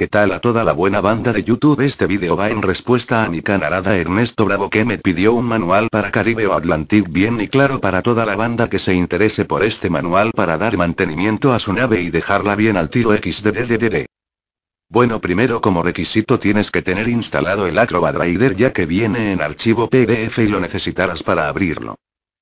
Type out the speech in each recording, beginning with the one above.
¿Qué tal a toda la buena banda de YouTube? Este video va en respuesta a mi canarada Ernesto Bravo que me pidió un manual para Caribe o Atlantic bien y claro para toda la banda que se interese por este manual para dar mantenimiento a su nave y dejarla bien al tiro xddddd. Bueno primero como requisito tienes que tener instalado el Acrobat Rider ya que viene en archivo PDF y lo necesitarás para abrirlo.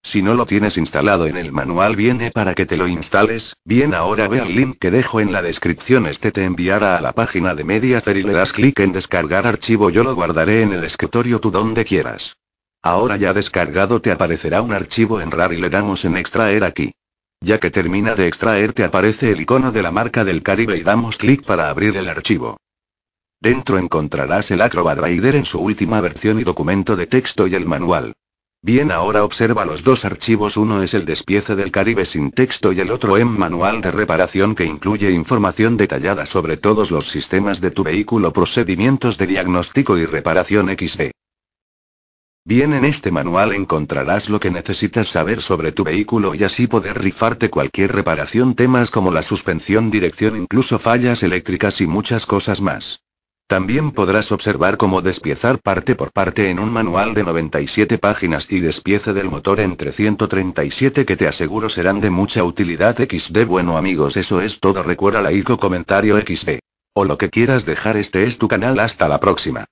Si no lo tienes instalado en el manual viene para que te lo instales, bien ahora ve al link que dejo en la descripción este te enviará a la página de Mediacer y le das clic en descargar archivo yo lo guardaré en el escritorio tú donde quieras. Ahora ya descargado te aparecerá un archivo en RAR y le damos en extraer aquí. Ya que termina de extraer te aparece el icono de la marca del Caribe y damos clic para abrir el archivo. Dentro encontrarás el Acrobat Rider en su última versión y documento de texto y el manual. Bien, ahora observa los dos archivos, uno es el despiece del Caribe sin texto y el otro en manual de reparación que incluye información detallada sobre todos los sistemas de tu vehículo, procedimientos de diagnóstico y reparación XD. Bien, en este manual encontrarás lo que necesitas saber sobre tu vehículo y así poder rifarte cualquier reparación, temas como la suspensión, dirección, incluso fallas eléctricas y muchas cosas más. También podrás observar cómo despiezar parte por parte en un manual de 97 páginas y despiece del motor entre 137 que te aseguro serán de mucha utilidad XD. Bueno amigos eso es todo recuerda la o comentario XD. O lo que quieras dejar este es tu canal hasta la próxima.